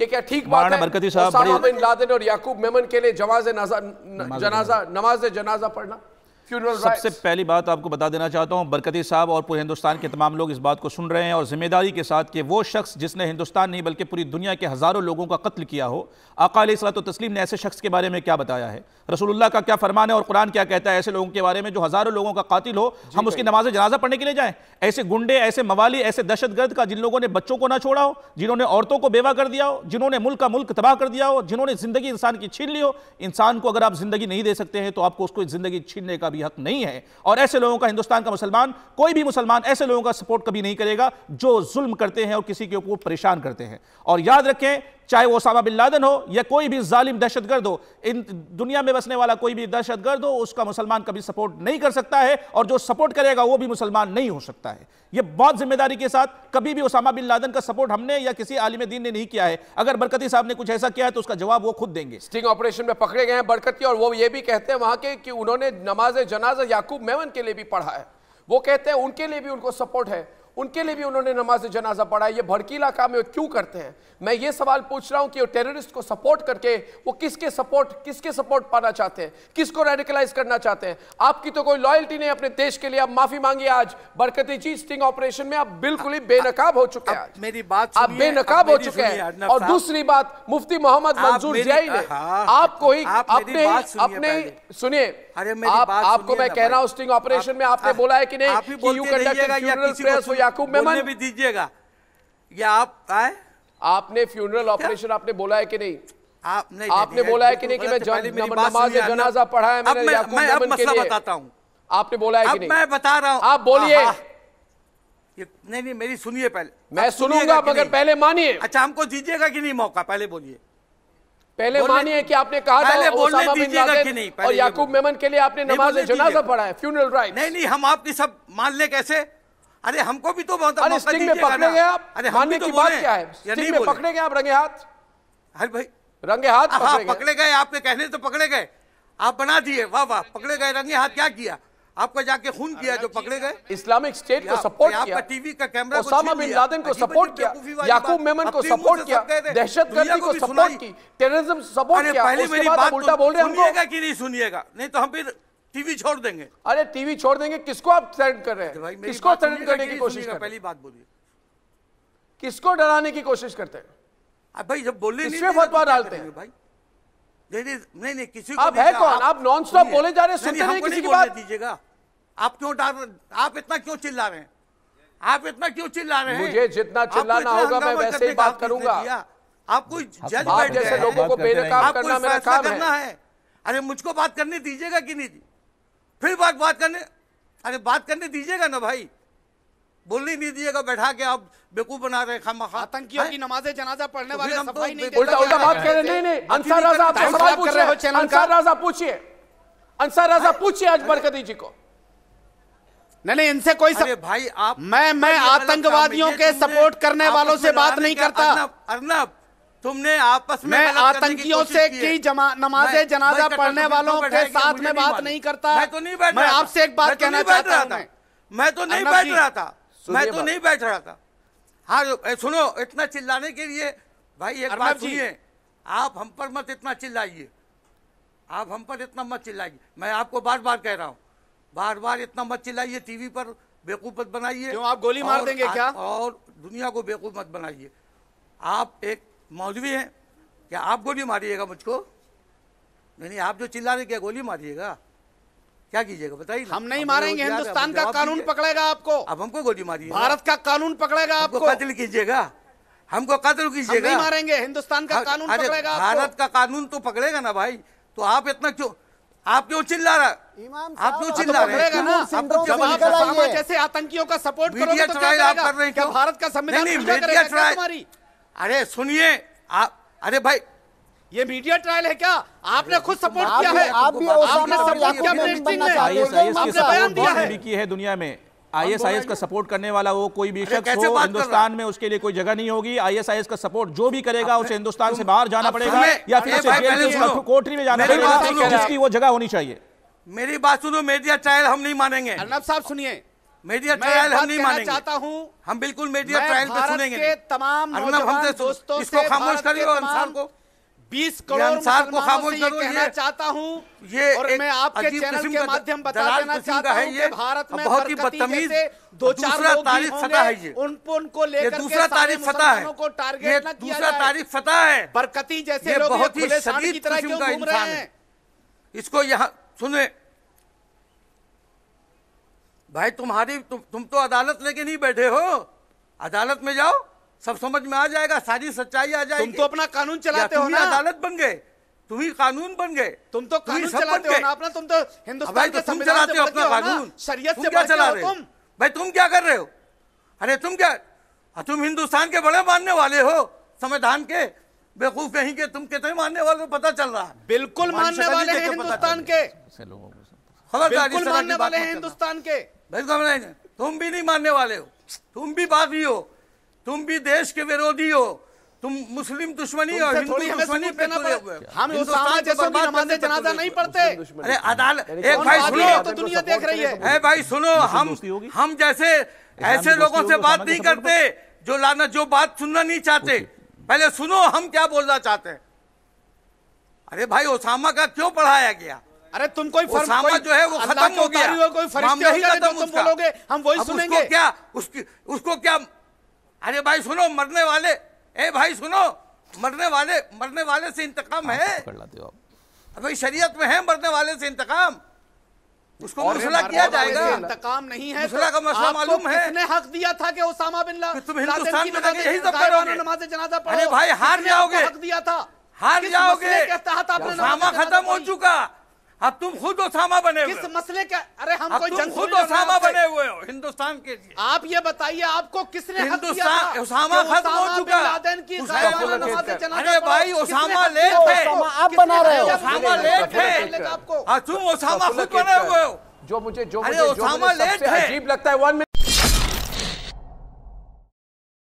ये क्या ठीक बात है बरकती साहब और याकूब मेमन के लिए जवाज जनाजा नमाज जनाजा पढ़ना सबसे पहली बात आपको बता देना चाहता हूँ बरकती साहब और पूरे हिंदुस्तान के तमाम लोग इस बात को सुन रहे हैं और जिम्मेदारी के साथ कि वो शख्स जिसने हिंदुस्तान नहीं बल्कि पूरी दुनिया के हज़ारों लोगों का कत्ल किया हो अकाल सलात तस्लीम ने ऐसे शख्स के बारे में क्या बताया है रसूलुल्लाह का क्या फरमान है और कुरान क्या कहता है ऐसे लोगों के बारे में जो हज़ारों लोगों का कातिल हो हम उसकी नमाज जनाजा पढ़ने के लिए जाए ऐसे गुंडे ऐसे मवाली ऐसे गर्द का जिन लोगों ने बच्चों को ना छोड़ा हो जिन्होंने औरतों को बेवा कर दिया हो जिन्होंने मुल्क का मुल्क तबाह कर दिया हो जिन्होंने ज़िंदगी इंसान की छीन ली हो इंसान को अगर आप ज़िंदगी नहीं दे सकते हैं तो आपको उसको ज़िंदगी छीनने का भी हक नहीं है और ऐसे लोगों का हिंदुस्तान का मुसलमान कोई भी मुसलमान ऐसे लोगों का सपोर्ट कभी नहीं करेगा जो जुल्म करते हैं और किसी के ऊपर परेशान करते हैं और याद रखें चाहे वो सामा बिन लादन हो या कोई भी जालिम दहशतगर्द हो इन दुनिया में बसने वाला कोई भी दहशतगर्द हो उसका मुसलमान कभी सपोर्ट नहीं कर सकता है और जो सपोर्ट करेगा वो भी मुसलमान नहीं हो सकता है ये बहुत जिम्मेदारी के साथ कभी भी उसामा बिन लादन का सपोर्ट हमने या किसी आलिम दीन ने नहीं किया है अगर बरकती साहब ने कुछ ऐसा किया है तो उसका जवाब वो खुद देंगे स्टिंग ऑपरेशन में पकड़े गए हैं बरकती और वो ये भी कहते हैं वहां के कि उन्होंने नमाज जनाजा याकूब मेमन के लिए भी पढ़ा है वो कहते हैं उनके लिए भी उनको सपोर्ट है उनके लिए भी उन्होंने नमाज जनाजा पढ़ा ये भड़कीला काम क्यों करते हैं मैं ये सवाल पूछ रहा हूं कि वो टेररिस्ट को सपोर्ट करके वो किसके सपोर्ट किसके सपोर्ट पाना चाहते हैं किसको रेडिकलाइज करना चाहते हैं आपकी तो कोई लॉयल्टी नहीं अपने देश के लिए आप माफी मांगिए आज बरकती जी स्टिंग ऑपरेशन में आप बिल्कुल ही बेनकाब हो चुके हैं मेरी बात आप बेनकाब हो चुके हैं और दूसरी बात मुफ्ती मोहम्मद मंजूर जैन हाँ, हाँ। ने आपको ही अपने अपने सुनिए आपको मैं कह रहा हूँ स्टिंग ऑपरेशन में आपने बोला है कि नहीं you conducted funeral prayers Yakub Memon भी दीजिएगा या आप आए आपने फ्यूनरल ऑपरेशन आपने बोला है कि नहीं आप नहीं आपने बोला है कि नहीं कि मैं नमाज जनाजा पढ़ा है मैंने याकूब मेहमान के लिए बताता हूं आपने बोला है कि नहीं मैं बता रहा हूं आप बोलिए नहीं नहीं मेरी सुनिए पहले मैं सुनूंगा मगर पहले मानिए अच्छा हमको दीजिएगा कि नहीं मौका पहले बोलिए पहले मानिए कि आपने कहा था बोलने दीजिएगा कि नहीं और याकूब मेमन के लिए आपने नमाज जनाजा पढ़ा है फ्यूनरल राइट नहीं नहीं हम आपकी सब मान ले कैसे अरे हमको भी तो बहुत अरे स्टिंग में पकड़े गए आप अरे मानने तो की बात क्या है स्टिंग में पकड़े गए आप रंगे हाथ अरे भाई रंगे हाथ पकड़े गए आपके कहने तो पकड़े गए आप बना दिए वाह वाह पकड़े गए रंगे हाथ क्या किया आपको जाके खून किया जो पकड़े गए इस्लामिक स्टेट को सपोर्ट किया टीवी का कैमरा ओसामा बिन लादेन को सपोर्ट किया याकूब मेमन को सपोर्ट किया दहशतगर्दी को सपोर्ट की टेररिज्म सपोर्ट किया पहले मेरी बात तो उल्टा बोल रहे हैं सुनिएगा कि नहीं सुनिएगा नहीं तो हम फिर टीवी छोड़ देंगे अरे टीवी छोड़ देंगे किसको आप थ्रेट कर रहे हैं तो किसको थ्रेट करने की कोशिश कर पहली बात बोलिए किसको डराने की कोशिश करते हैं भाई जब बोले फतवा तो डालते हैं भाई नहीं नहीं किसी आप है कौन आप नॉन स्टॉप बोले जा रहे सुनते नहीं किसी की बात दीजिएगा आप क्यों डर आप इतना क्यों चिल्ला रहे हैं आप इतना क्यों चिल्ला रहे हैं मुझे जितना चिल्लाना होगा मैं वैसे ही बात करूंगा आप कोई जज बैठ जैसे लोगों को बेनकाब करना मेरा काम है अरे मुझको बात करने दीजिएगा कि नहीं फिर बात बात करने अरे बात करने दीजिएगा ना भाई बोलने नहीं दीजिएगा बैठा के आप बेकूफ बना रहे खा मखा आतंकियों की नमाज जनाजा पढ़ने तो वाले तो सफाई नहीं उल्टा उल्टा बात कर रहे नहीं नहीं अंसार राजा आप सवाल पूछ रहे हो चैनल अंसार राजा पूछिए अंसार राजा पूछिए आज बरकती जी को नहीं नहीं इनसे कोई सब... भाई आप मैं मैं आतंकवादियों के सपोर्ट करने वालों से बात नहीं करता अर्नब तुमने आपस में आतंकियों से की जमा नमाजे जनाजा पढ़ने वालों के साथ में बात नहीं करता मैं तो नहीं बैठ मैं आपसे एक बात तो कहना चाहता था मैं तो नहीं बैठ रहा था मैं तो नहीं बैठ रहा था हाँ सुनो इतना चिल्लाने के लिए भाई एक बात सुनिए आप हम पर मत इतना चिल्लाइए आप हम पर इतना मत चिल्लाइए मैं आपको बार बार कह रहा हूँ बार बार इतना मत चिल्लाइए टीवी पर बेवकूफ मत बनाइए क्यों आप गोली मार देंगे क्या और दुनिया को बेवकूफ मत बनाइए आप एक मौलवी हैं क्या आप गोली मारिएगा मुझको नहीं नहीं आप जो चिल्ला रहे क्या गोली मारिएगा क्या कीजिएगा बताइए हम नहीं मारेंगे हिंदुस्तान का कानून पकड़ेगा आपको अब हमको गोली मारिए भारत का कानून पकड़ेगा आपको कत्ल कीजिएगा हमको कत्ल कीजिएगा नहीं मारेंगे हिंदुस्तान का हाँ, कानून पकड़ेगा भारत का कानून तो पकड़ेगा ना भाई तो आप इतना क्यों आप क्यों चिल्ला रहा आप क्यों चिल्ला तो रहे हैं तो जैसे आतंकियों का सपोर्ट मीडिया चढ़ाई तो आप कर रहे हैं भारत का संविधान अरे सुनिए आप अरे भाई ये मीडिया ट्रायल है क्या आपने खुद सपोर्ट किया है आप भी आपने सपोर्ट किया दिया है की है दुनिया में आईएसआईएस का सपोर्ट करने वाला वो कोई भी शख्स हो हिंदुस्तान में उसके लिए कोई जगह नहीं होगी आईएसआईएस का सपोर्ट जो भी करेगा उसे हिंदुस्तान से बाहर जाना पड़ेगा या फिर उसे कोठरी में जाना पड़ेगा जिसकी वो जगह होनी चाहिए मेरी बात सुनो मीडिया ट्रायल हम नहीं मानेंगे अर्नब साहब सुनिए मीडिया ट्रायल हम नहीं मानेंगे चाहता हूं हम बिल्कुल मीडिया ट्रायल पे सुनेंगे तमाम हमसे दोस्तों इसको खामोश करिए और इंसान को 20 करोड़ इंसान को खामोश करो कहना चाहता हूं ये और मैं आपके चैनल के माध्यम बता देना चाहता हूं ये भारत में बहुत ही बदतमीज दो चार लोग तारीफ फता है ये उन को लेकर दूसरा तारीफ फता है को टारगेट दूसरा तारीफ फता है बरकती जैसे लोग बहुत ही शदीद तरह क्यों घूम रहे हैं इसको यहाँ सुने भाई तुम्हारी तु, तुम तो अदालत लेके नहीं बैठे हो अदालत में जाओ सब समझ में आ जाएगा सारी सच्चाई आ जाएगी तुम तो अपना कानून चलाते हो ना अदालत बन गए तुम ही कानून बन गए तुम तो कानून चलाते हो ना अपना तुम तो हिंदुस्तान के तो तुम चलाते हो अपना कानून शरीयत से क्या चला रहे हो भाई तुम क्या कर रहे हो अरे तुम क्या तुम हिंदुस्तान के बड़े मानने वाले हो संविधान के बेवकूफ यहीं के तुम कितने मानने वाले हो पता चल रहा है बिल्कुल मानने वाले हैं हिंदुस्तान के खबरदारी मानने वाले हैं हिंदुस्तान के नहीं तो तुम भी नहीं मानने वाले हो तुम भी बागी हो तुम भी देश के विरोधी हो तुम मुस्लिम दुश्मनी हो हिंदू दुश्मनी पे हम जनाजा नहीं पढ़ते अरे अदालत एक भाई सुनो तो दुनिया देख रही है भाई सुनो हम हम जैसे ऐसे लोगों से तो बात नहीं करते जो लाना जो बात सुनना नहीं चाहते पहले सुनो हम क्या बोलना चाहते हैं अरे भाई ओसामा का क्यों पढ़ाया गया अरे तुम कोई फरमा जो है वो खत्म हो गया कोई फरिश्ते तो तुम बोलोगे हम वही सुनेंगे उसको क्या उसकी उसको क्या अरे भाई सुनो मरने वाले ए भाई सुनो मरने वाले मरने वाले से इंतकाम है भाई शरीयत में है मरने वाले से इंतकाम उसको मसला किया जाएगा इंतकाम नहीं है मसला का तो मसला मालूम है किसने हक दिया था कि ओसामा बिन लादेन तुम हिंदुस्तान में लगे यही सब करोगे नमाज जनाजा पढ़ो अरे भाई हार जाओगे हक दिया था हार जाओगे खत्म हो चुका अब तुम खुद ओसामा बने हुए किस मसले का अरे हम कोई जंग खुद ओसामा बने हुए हो हिंदुस्तान के लिए आप ये बताइए आपको किसने हिंदुस्तान ओसामा खत्म हो चुका की अरे भाई ओसामा लेट है तो आप बना रहे हो ओसामा लेट है हाँ, तुम ओसामा तो खुद बने हुए हो जो मुझे जो मुझे, जो मुझे सबसे अजीब लगता है वन